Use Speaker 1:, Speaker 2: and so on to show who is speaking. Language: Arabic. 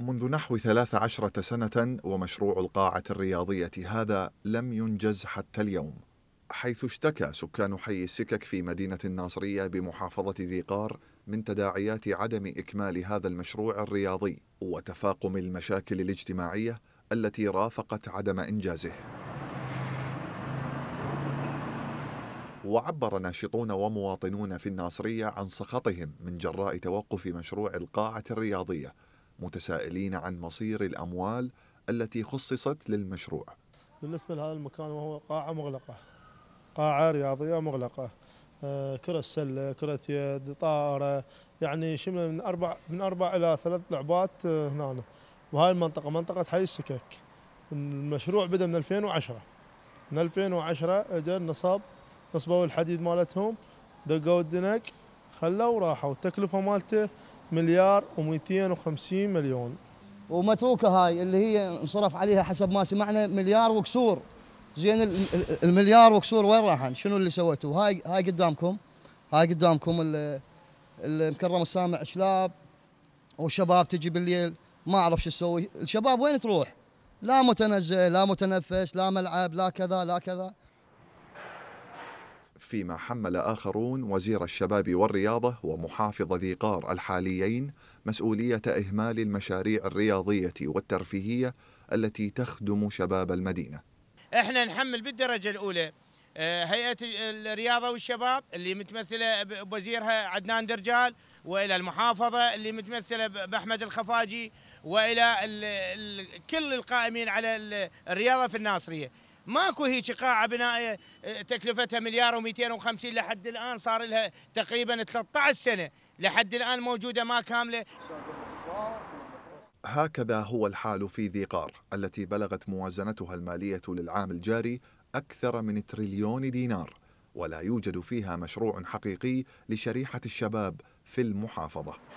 Speaker 1: منذ نحو ثلاث عشرة سنة ومشروع القاعة الرياضية هذا لم ينجز حتى اليوم حيث اشتكى سكان حي السكك في مدينة الناصرية بمحافظة ذي قار من تداعيات عدم إكمال هذا المشروع الرياضي وتفاقم المشاكل الاجتماعية التي رافقت عدم إنجازه وعبر ناشطون ومواطنون في الناصرية عن سخطهم من جراء توقف مشروع القاعة الرياضية متسائلين عن مصير الأموال التي خصصت للمشروع
Speaker 2: بالنسبة لهذا المكان وهو قاعة مغلقة قاعة رياضية مغلقة آه، كرة سلة كرة يد طائرة يعني شمل من أربع من أربع إلى ثلاث لعبات آه، هنا وهاي المنطقة منطقة حي السكك المشروع بدأ من 2010 من 2010 اجى النصاب نصبوا الحديد مالتهم دقوا الدنك خلوا وراحوا التكلفة مالته مليار و250
Speaker 3: مليون ومتروكه هاي اللي هي انصرف عليها حسب ما سمعنا مليار وكسور زين المليار وكسور وين راحن شنو اللي سويتوه هاي هاي قدامكم هاي قدامكم المكرم السامع شلاب وشباب تجي بالليل ما اعرف شو تسوي الشباب وين تروح لا متنزه لا متنفس لا ملعب لا كذا لا كذا
Speaker 1: فيما حمل آخرون وزير الشباب والرياضة ومحافظ ذي قار الحاليين مسؤولية إهمال المشاريع الرياضية والترفيهية التي تخدم شباب المدينة
Speaker 4: احنا نحمل بالدرجة الأولى آه، هيئة الرياضة والشباب اللي متمثلة بوزيرها عدنان درجال والى المحافظه اللي متمثله باحمد الخفاجي والى كل القائمين على الرياضه في الناصريه ماكو هيك قاعه بنائيه آه، تكلفتها مليار و250 لحد الان صار لها تقريبا 13 سنه لحد الان موجوده ما كامله
Speaker 1: هكذا هو الحال في ذي قار التي بلغت موازنتها الماليه للعام الجاري اكثر من تريليون دينار ولا يوجد فيها مشروع حقيقي لشريحه الشباب في المحافظه